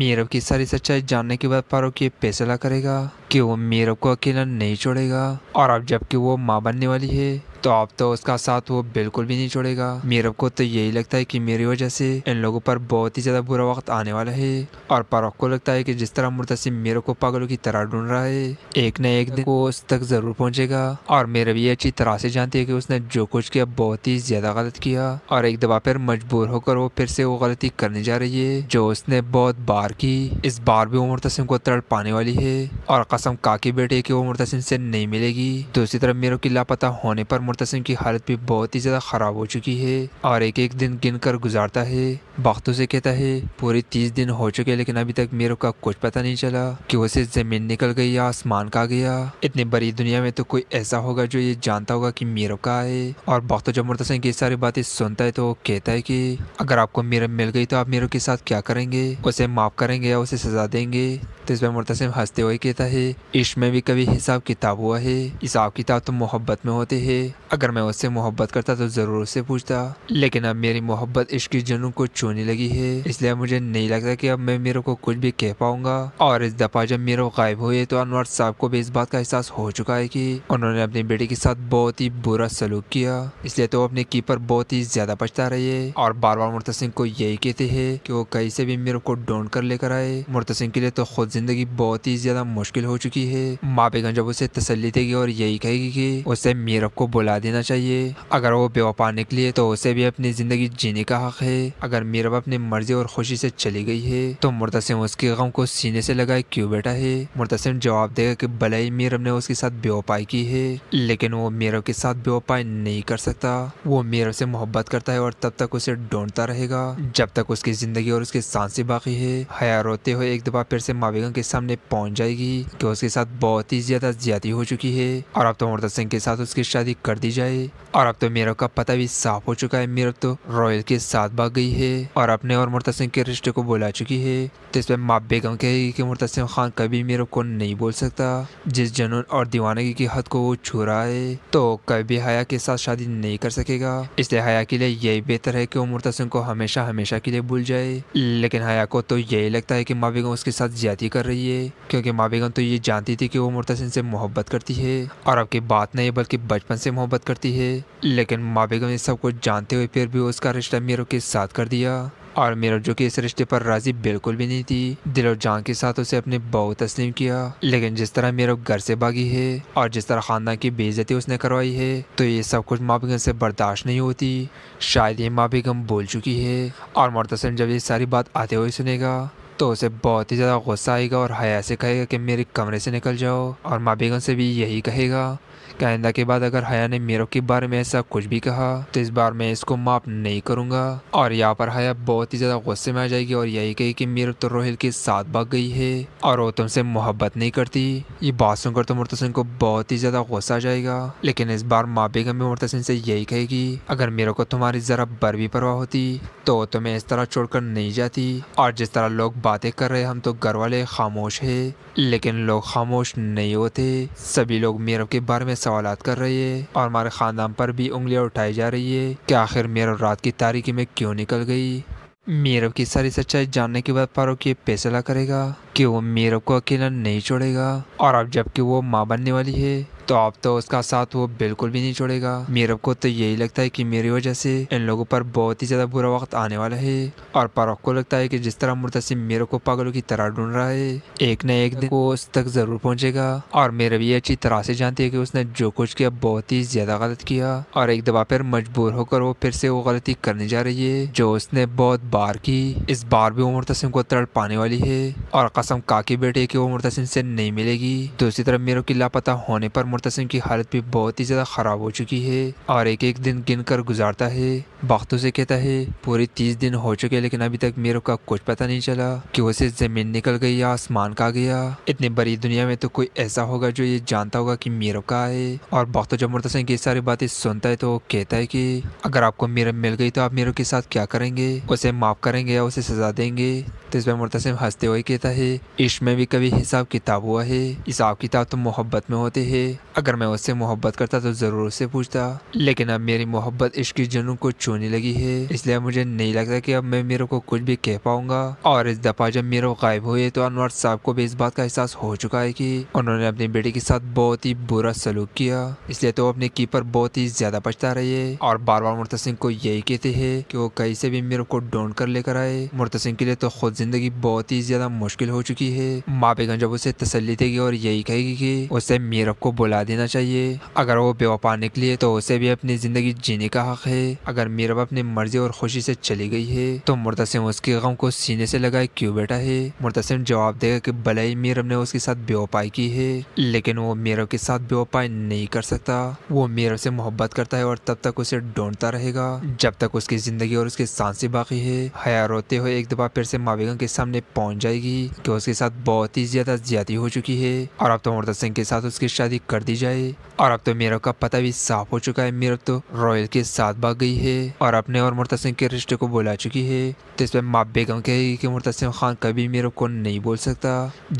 मीरव की सारी सच्चाई जानने के बाद फारूक ये फैसला करेगा कि वो मीरव को अकेला नहीं छोड़ेगा और अब जबकि वो माँ बनने वाली है तो अब तो उसका साथ वो बिल्कुल भी नहीं छोड़ेगा मीरब को तो यही लगता है कि मेरी वजह से इन लोगों पर बहुत ही ज़्यादा बुरा वक्त आने वाला है और पारक को लगता है कि जिस तरह मुर्तसिम मेरे को पागलों की तरह ढूंढ रहा है एक न एक दिन वो उस तक ज़रूर पहुंचेगा और मेरा भी अच्छी तरह से जानती है कि उसने जो कुछ किया बहुत ही ज़्यादा गलत किया और एक दफा फिर मजबूर होकर वो फिर से वो गलती करने जा रही है जो उसने बहुत बार की इस बार भी वो मुर्तसिम को तड़ पाने वाली है और कसम काकी बेटे की वो मुर्तसिम से नहीं मिलेगी दूसरी तरफ मेरे की लापता होने पर मुर्तसिम की हालत भी बहुत ही ज़्यादा ख़राब हो चुकी है और एक एक दिन गिन कर गुजारता है बाख्तों से कहता है पूरे तीस दिन हो चुके लेकिन अभी तक मेरे का कुछ पता नहीं चला कि उसे ज़मीन निकल गई या आसमान का गया इतनी बड़ी दुनिया में तो कोई ऐसा होगा जो ये जानता होगा कि मेरे का है और बाख्तो जब मुर्तसिम की सारी बातें सुनता है तो कहता है कि अगर आपको मीरब मिल गई तो आप मेरे के साथ क्या करेंगे उसे माफ़ करेंगे या उसे सजा देंगे तो इस पर मुर्तसिम हंसते हुए कहता है इश्क में भी कभी हिसाब किताब हुआ है हिसाब किताब तो मोहब्बत में होते है अगर मैं उससे मोहब्बत करता तो ज़रूर उससे पूछता लेकिन अब मेरी मोहब्बत इश्क की को छूने लगी है इसलिए मुझे नहीं लगता कि अब मैं मेरे को कुछ भी कह पाऊंगा और इस दफ़ा जब मेरे गायब हुए तो अनवर साहब को भी इस बात का एहसास हो चुका है कि उन्होंने अपनी बेटी के साथ बहुत ही बुरा सलूक किया इसलिए तो अपने कीपर बहुत ही ज़्यादा पछता रही है और बार बार मुर्त को यही कहते है कि वो कहीं से भी मेरे को ढूंढ कर लेकर आए मुर्त के लिए तो खुद जिंदगी बहुत ही ज़्यादा मुश्किल हो चुकी है माँ बेगन जब उसे तसली देगी और यही कहेगी की उसे मीरब को बुला जला देना चाहिए अगर वो बेवफा निकली तो उसे भी अपनी ज़िंदगी जीने का हक़ है अगर मीरब अपनी मर्जी और खुशी से चली गई है तो मुर्तसिम उसके गम को सीने से लगाए क्यों बैठा है मुर्तसिम जवाब देगा कि ही मीरब ने उसके साथ बेवपाई की है लेकिन वो मीरब के साथ बेवपाई नहीं कर सकता वो मीरब से मोहब्बत करता है और तब तक उसे ढूंढता रहेगा जब तक उसकी ज़िंदगी और उसकी सांसें बाकी है हया रोते हुए एक दफ़ा फिर से मावेगन के सामने पहुंच जाएगी कि उसके साथ बहुत ही ज़्यादा ज्यादा हो चुकी है और अब तो मुर्तसिम के साथ उसकी शादी कर दी आती जाए और अब तो मीरव का पता भी साफ हो चुका है मीरव तो रॉयल के साथ भाग गई है और अपने और मुर्तसिम के रिश्ते को बुला चुकी है तो इसमें माँ बेगम कहेगी कि मुर्तसिम खान कभी मीरव को नहीं बोल सकता जिस जनून और दीवानगी की हद को वो छू रहा है तो कभी हया के साथ शादी नहीं कर सकेगा इसलिए हया के लिए यही बेहतर है की वो मुर्तसिम को हमेशा हमेशा के लिए भूल जाए लेकिन हया को तो यही लगता है की माँ बेगम उसके साथ ज्यादा कर रही है क्योंकि माँ बेगम तो ये जानती थी की वो मुर्तसिम से मोहब्बत करती है और अब की बात नहीं बल्कि बचपन से मोहब्बत मोहब्बत करती है लेकिन माँ बेगम ये सब कुछ जानते हुए फिर भी उसका रिश्ता मीरू के साथ कर दिया और मीरा जो कि इस रिश्ते पर राजी बिल्कुल भी नहीं थी दिल और जान के साथ उसे अपने बहुत तस्लीम किया लेकिन जिस तरह मीरा घर से भागी है और जिस तरह खानदान की बेइज्जती उसने करवाई है तो ये सब कुछ माँ बेगम से बर्दाश्त नहीं होती शायद ये माँ बेगम बोल चुकी है और मोरतसम जब ये सारी बात आते हुए सुनेगा तो उसे बहुत ही ज़्यादा गुस्सा आएगा और हया से कहेगा कि मेरे कमरे से निकल जाओ और माँ बेगम से भी यही कहेगा काइंदा के बाद अगर हया ने मेरो के बारे में ऐसा कुछ भी कहा तो इस बार मैं इसको माफ नहीं करूंगा और यहाँ पर हया बहुत ही ज़्यादा गुस्से में आ जाएगी और यही कही कि मेरो तो रोहिल के साथ भाग गई है और वो तुमसे मोहब्बत नहीं करती ये बात सुनकर तो मुर्त को बहुत ही ज़्यादा गुस्सा आ जाएगा लेकिन इस बार माँ बेगम भी मुर्तसिन से यही कहेगी अगर मेरे को तुम्हारी ज़रा बर भी परवाह होती तो तुम्हें इस तरह छोड़कर नहीं जाती और जिस तरह लोग बातें कर रहे हम तो घर वाले खामोश है लेकिन लोग खामोश नहीं होते सभी लोग मेरो के बारे में सवाल कर रही है और हमारे ख़ानदान पर भी उंगलियाँ उठाई जा रही है कि आखिर मेरव रात की तारीखी में क्यों निकल गई मीरव की सारी सच्चाई जानने के बाद फारूक ये फैसला करेगा कि वो मीरव को अकेला नहीं छोड़ेगा और अब जबकि वो माँ बनने वाली है तो अब तो उसका साथ वो बिल्कुल भी नहीं छोड़ेगा मीरब को तो यही लगता है कि मेरी वजह से इन लोगों पर बहुत ही ज़्यादा बुरा वक्त आने वाला है और परख को लगता है कि जिस तरह मुर्तसिम मीरब को पागलों की तरह ढूंढ रहा है एक न एक दिन वो उस तक ज़रूर पहुंचेगा और मीरब ये अच्छी तरह से जानती है कि उसने जो कुछ किया बहुत ही ज़्यादा गलत किया और एक दफा फिर मजबूर होकर वो फिर से वो गलती करने जा रही है जो उसने बहुत बार की इस बार भी वो मुर्तसिम को तड़ पाने वाली है और कसम काकी बेटे की वो मुर्तसिम से नहीं मिलेगी दूसरी तरफ मीरब की लापता होने पर मुतसम की हालत भी बहुत ही ज़्यादा ख़राब हो चुकी है और एक एक दिन गिन कर गुजारता है बाख्तों से कहता है पूरे तीस दिन हो चुके लेकिन अभी तक मेरे का कुछ पता नहीं चला कि उसे ज़मीन निकल गई या आसमान का गया इतनी बड़ी दुनिया में तो कोई ऐसा होगा जो ये जानता होगा कि मीरो का है और बाख्तों जब मुतसम की सारी बातें सुनता है तो कहता है की अगर आपको मीरब मिल गई तो आप मीरो के साथ क्या करेंगे उसे माफ़ करेंगे या उसे सजा देंगे तो इस पर मुर्तसिम हंसते हुए कहता है इश्क में भी कभी हिसाब किताब हुआ है हिसाब किताब तो मोहब्बत में होते हैं अगर मैं उससे मोहब्बत करता तो ज़रूर उससे पूछता लेकिन अब मेरी मोहब्बत इश्क की जुनून को छूने लगी है इसलिए मुझे नहीं लगता कि अब मैं मेरे को कुछ भी कह पाऊंगा और इस दफ़ा जब मेरे गायब हुए तो अनवर साहब को भी इस बात का एहसास हो चुका है कि उन्होंने अपनी बेटी के साथ बहुत ही बुरा सलूक किया इसलिए तो अपने कीपर बहुत ही ज़्यादा पछता रही है और बार बार सिंह को यही कहते है की वो कहीं से भी मेरे को ढूंढ कर लेकर आए सिंह के लिए तो खुद जिंदगी बहुत ही ज़्यादा मुश्किल हो चुकी है माँ बेगन जब उसे तसली देगी और यही कहेगी कि उसे मीरब को बुला देना चाहिए अगर वो बेवफा निकली है तो उसे भी अपनी ज़िंदगी जीने का हक़ है अगर मीरब अपनी मर्जी और खुशी से चली गई है तो मुर्तसिम उसके गम को सीने से लगाए क्यों बैठा है मुर्तसिम जवाब देगा कि ही मीरब ने उसके साथ बेवफाई की है लेकिन वो मीरब के साथ बेवफाई नहीं कर सकता वो मीरब से मोहब्बत करता है और तब तक उसे ढूंढता रहेगा जब तक उसकी ज़िंदगी और उसकी सांसें बाकी है हया रोते हुए एक दफ़ा फिर से मावेगन के सामने पहुंच जाएगी कि उसके साथ बहुत ही ज़्यादा ज्यादा हो चुकी है और अब तो मुर्तसिम के साथ उसकी शादी कर दी जाए और अब तो मीरब का पता भी साफ हो चुका है मीरब तो रॉयल के साथ भाग गई है और अपने और मुर्तसिम के रिश्ते को बुला चुकी है तो इस पर माँ बेगम कहेगी की मुर्तसिम खान कभी मीरब को नहीं बोल सकता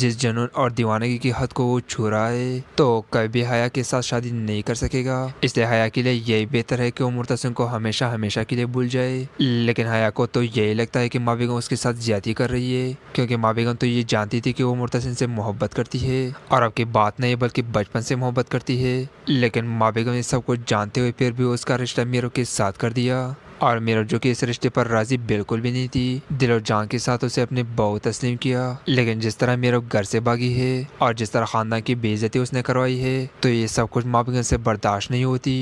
जिस जनून और दीवानगी की हद को वो छू रहा है तो कभी हया के साथ शादी नहीं कर सकेगा इसलिए हया के लिए यही बेहतर है की वो मुर्तसिम को हमेशा हमेशा के लिए भूल जाए लेकिन हया को तो यही लगता है की माँ बेगम उसके साथ ज्यादा कर रही है क्योंकि माँ बेगम तो ये जानती थी कि वो मुर्तसिम से मोहब्बत करती है और अब की बात नहीं बल्कि बचपन से मोहब्बत मदद करती है लेकिन माँ बेगम ये सब कुछ जानते हुए फिर भी उसका रिश्ता मीरो के साथ कर दिया और मीरा जो कि इस रिश्ते पर राजी बिल्कुल भी नहीं थी दिल और जान के साथ उसे अपने बहुत तस्लीम किया लेकिन जिस तरह मीरा घर से भागी है और जिस तरह खानदान की बेइज्जती उसने करवाई है तो ये सब कुछ माँ बेगम से बर्दाश्त नहीं होती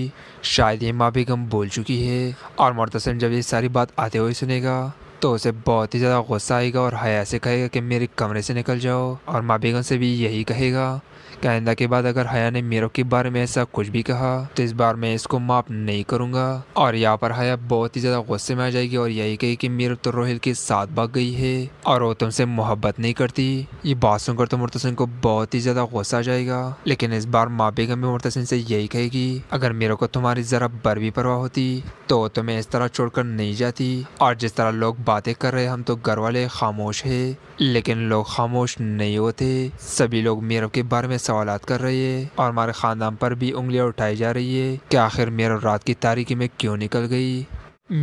शायद ये माँ बेगम बोल चुकी है और मोरतसम जब ये सारी बात आते हुए सुनेगा तो उसे बहुत ही ज़्यादा गुस्सा आएगा और हया से कहेगा कि मेरे कमरे से निकल जाओ और माँ बेगम से भी यही कहेगा आइंदा के बाद अगर हया ने मेरो के बारे में ऐसा कुछ भी कहा तो इस बार मैं इसको माफ नहीं करूँगा और यहाँ पर हया बहुत ही ज़्यादा गुस्से में आ जाएगी और यही कही कि मेरो तो रोहिल के साथ भाग गई है और वो तुमसे मोहब्बत नहीं करती ये बात सुनकर तो मुर्त को बहुत ही ज़्यादा गुस्सा आ जाएगा लेकिन इस बार माँ बेगम भी मुर्त से यही कहेगी अगर मेरे को तुम्हारी ज़रा बर भी परवाह होती तो तुम्हें इस तरह छोड़कर नहीं जाती और जिस तरह लोग बातें कर रहे हम तो घर वाले खामोश है लेकिन लोग खामोश नहीं होते सभी लोग मेरव के बारे में सवाल कर रही है और हमारे ख़ानदान पर भी उंगलियाँ उठाई जा रही है कि आखिर मेरव रात की तारीखी में क्यों निकल गई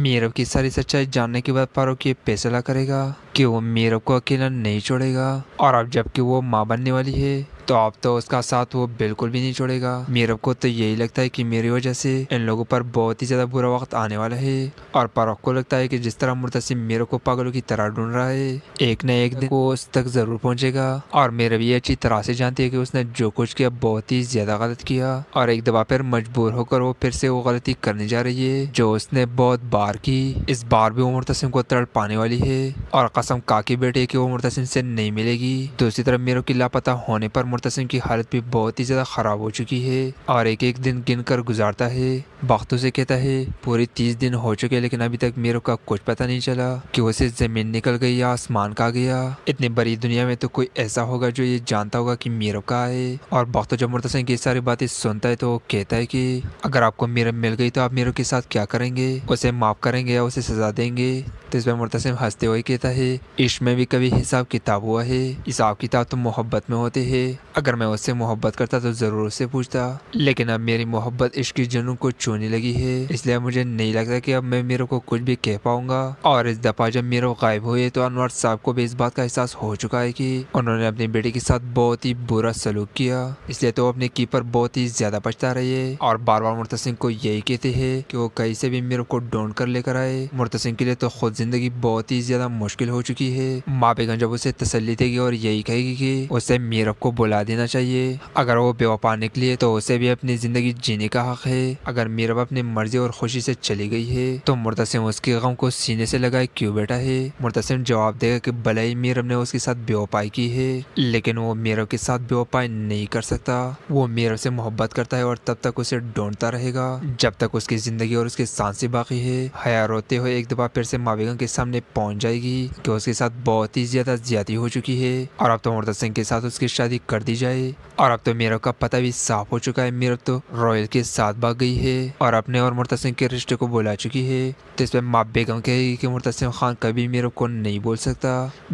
मीरव की सारी सच्चाई जानने के बाद फारूक ये फैसला करेगा कि वो मीरव को अकेला नहीं छोड़ेगा और अब जबकि वो माँ बनने वाली है तो अब तो उसका साथ वो बिल्कुल भी नहीं छोड़ेगा मीरब को तो यही लगता है कि मेरी वजह से इन लोगों पर बहुत ही ज़्यादा बुरा वक्त आने वाला है और पारक को लगता है कि जिस तरह मुर्तसिम मेरे को पागलों की तरह ढूंढ रहा है एक न एक दिन वो उस तक ज़रूर पहुंचेगा और मेरब ये अच्छी तरह से जानती है कि उसने जो कुछ किया बहुत ही ज़्यादा गलत किया और एक दफा फिर मजबूर होकर वो फिर से वो गलती करने जा रही है जो उसने बहुत बार की इस बार भी वो मुर्तसिम को तड़ पाने वाली है और कसम काकी बेटे की वो मुर्तसिम से नहीं मिलेगी दूसरी तरफ मेरे की लापता होने पर मुर्तसिम की हालत भी बहुत ही ज़्यादा ख़राब हो चुकी है और एक एक दिन गिन कर गुजारता है बाख्तों से कहता है पूरे तीस दिन हो चुके लेकिन अभी तक मेरे का कुछ पता नहीं चला कि उसे ज़मीन निकल गई या आसमान का गया इतनी बड़ी दुनिया में तो कोई ऐसा होगा जो ये जानता होगा कि मीरा का है और बाख्तो जब मुर्तसिम की सारी बातें सुनता है तो कहता है की अगर आपको मीरा मिल गई तो आप मीरा के साथ क्या करेंगे उसे माफ़ करेंगे या उसे सजा देंगे तो इस पर मुर्तसिम हंसते हुए कहता है इश्क में भी कभी हिसाब किताब हुआ है हिसाब किताब तो मोहब्बत में होते हैं अगर मैं उससे मोहब्बत करता तो ज़रूर उससे पूछता लेकिन अब मेरी मोहब्बत इश्क की जुनून को छूने लगी है इसलिए मुझे नहीं लगता कि अब मैं मेरे को कुछ भी कह पाऊंगा और इस दफ़ा जब मेरे गायब हुए तो अनवर साहब को भी इस बात का एहसास हो चुका है कि उन्होंने अपने बेटे के साथ बहुत ही बुरा सलूक किया इसलिए तो अपने कीपर बहुत ही ज़्यादा पछता रही है और बार बार मुर्त को यही कहते है कि वो कहीं से भी मेरे को ढूंढ कर लेकर आए मुर्त के लिए तो खुद जिंदगी बहुत ही ज़्यादा मुश्किल हो चुकी है माँ बेगन जब उसे तसली देगी और यही कहेगी की उसे मीरब को बुला जला देना चाहिए अगर वो बेवफा निकली तो उसे भी अपनी ज़िंदगी जीने का हक़ है अगर मीरब अपनी मर्जी और खुशी से चली गई है तो मुर्तसिम उसके गम को सीने से लगाए क्यों बेटा है मुर्तसिम जवाब देगा कि ही मीरब ने उसके साथ बेवपाई की है लेकिन वो मीरब के साथ बेवपाई नहीं कर सकता वो मीरब से मोहब्बत करता है और तब तक उसे ढूंढता रहेगा जब तक उसकी ज़िंदगी और उसकी सांसें बाकी है हया रोते हुए एक दफ़ा फिर से माँ के सामने पहुंच जाएगी कि उसके साथ बहुत ही ज़्यादा ज्यादा हो चुकी है और अब तो मुर्तसिम के साथ उसकी शादी कर दी बढ़ती जाए और अब तो मीरव का पता भी साफ हो चुका है मीरव तो रॉयल के साथ भाग गई है और अपने और मुर्तसिम के रिश्ते को बुला चुकी है तो इसमें माँ बेगम कहेगी कि मुर्तसिम खान कभी मीरव को नहीं बोल सकता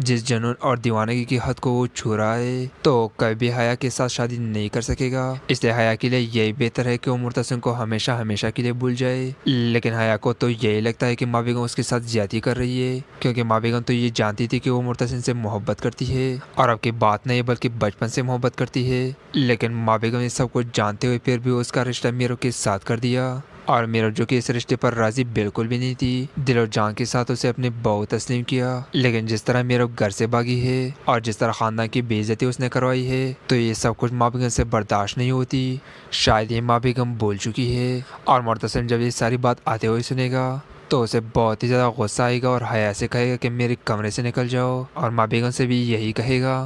जिस जनून और दीवानगी की हद को वो छू रहा है तो कभी हया के साथ शादी नहीं कर सकेगा इसलिए हया के लिए यही बेहतर है की वो मुर्तसिम को हमेशा हमेशा के लिए भूल जाए लेकिन हया को तो यही लगता है की माँ बेगम उसके साथ ज्यादा कर रही है क्यूँकी माँ बेगम तो ये जानती थी की वो मुर्तसिम से मोहब्बत करती है और अब की बात नहीं बल्कि बचपन से मोहब्बत मोहब्बत करती है लेकिन माँ बेगम ये सब कुछ जानते हुए फिर भी उसका रिश्ता मीरू के साथ कर दिया और मीरा जो कि इस रिश्ते पर राजी बिल्कुल भी नहीं थी दिल और जान के साथ उसे अपने बहुत तस्लीम किया लेकिन जिस तरह मीरा घर से भागी है और जिस तरह खानदान की बेइज्जती उसने करवाई है तो ये सब कुछ माँ बेगम से बर्दाश्त नहीं होती शायद ये माँ बेगम बोल चुकी है और मुतसम जब ये सारी बात आते हुए सुनेगा तो उसे बहुत ही ज़्यादा गुस्सा आएगा और हया से कहेगा कि मेरे कमरे से निकल जाओ और माँ बेगम से भी यही कहेगा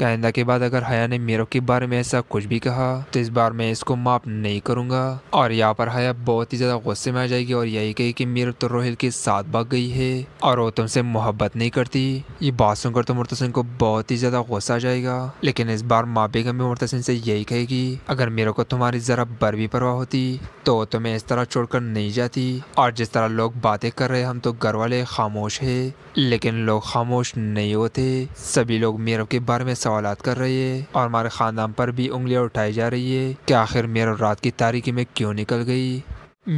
कहने के बाद अगर हया ने मीरो के बारे में ऐसा कुछ भी कहा तो इस बार मैं इसको माफ नहीं करूंगा और यहाँ पर हया बहुत ही ज़्यादा गुस्से में आ जाएगी और यही कही कि मीरो तो रोहिल के साथ भाग गई है और वो तुमसे मोहब्बत नहीं करती ये बात सुनकर तो मुर्त को बहुत ही ज़्यादा गुस्सा आ जाएगा लेकिन इस बार माँ बेगम भी मुर्तसिन से यही कहेगी अगर मेरे को तुम्हारी ज़रा बर भी परवाह होती तो तुम्हें इस तरह छोड़कर नहीं जाती और जिस तरह लोग बातें कर रहे हम तो घर वाले खामोश है लेकिन लोग खामोश नहीं होते सभी लोग मीरो के बारे में सवाल कर रही है और हमारे ख़ानदान पर भी उंगलियाँ उठाई जा रही है कि आखिर मेरव रात की तारीखी में क्यों निकल गई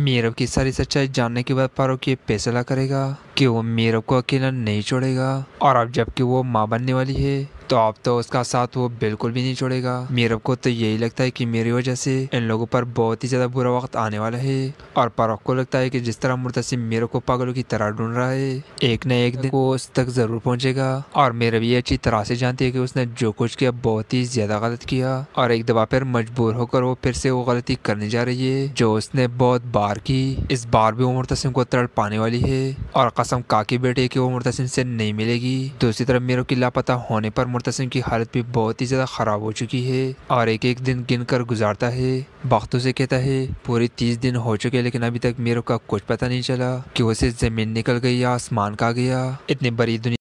मेरव की सारी सच्चाई जानने के बाद फारूक ये फैसला करेगा कि वो मेरव को अकेला नहीं छोड़ेगा और अब जबकि वो माँ बनने वाली है तो अब तो उसका साथ वो बिल्कुल भी नहीं छोड़ेगा मीरब को तो यही लगता है कि मेरी वजह से इन लोगों पर बहुत ही ज़्यादा बुरा वक्त आने वाला है और परख को लगता है कि जिस तरह मुर्तसिम मीरब को पागलों की तरह ढूंढ रहा है एक न एक दिन वो उस तक ज़रूर पहुंचेगा और मीरब ये अच्छी तरह से जानती है कि उसने जो कुछ किया बहुत ही ज़्यादा गलत किया और एक दफा फिर मजबूर होकर वो फिर से वो गलती करने जा रही है जो उसने बहुत बार की इस बार भी वो मुर्तसिम को तड़ पाने वाली है और कसम काकी बेटे की वो मुर्तसिम से नहीं मिलेगी दूसरी तरफ मीरब की लापता होने पर मुतसिम की हालत भी बहुत ही ज़्यादा ख़राब हो चुकी है और एक एक दिन गिन कर गुजारता है बाख्तों से कहता है पूरे तीस दिन हो चुके लेकिन अभी तक मेरे का कुछ पता नहीं चला कि उसे ज़मीन निकल गई या आसमान का गया इतनी बड़ी दुनिया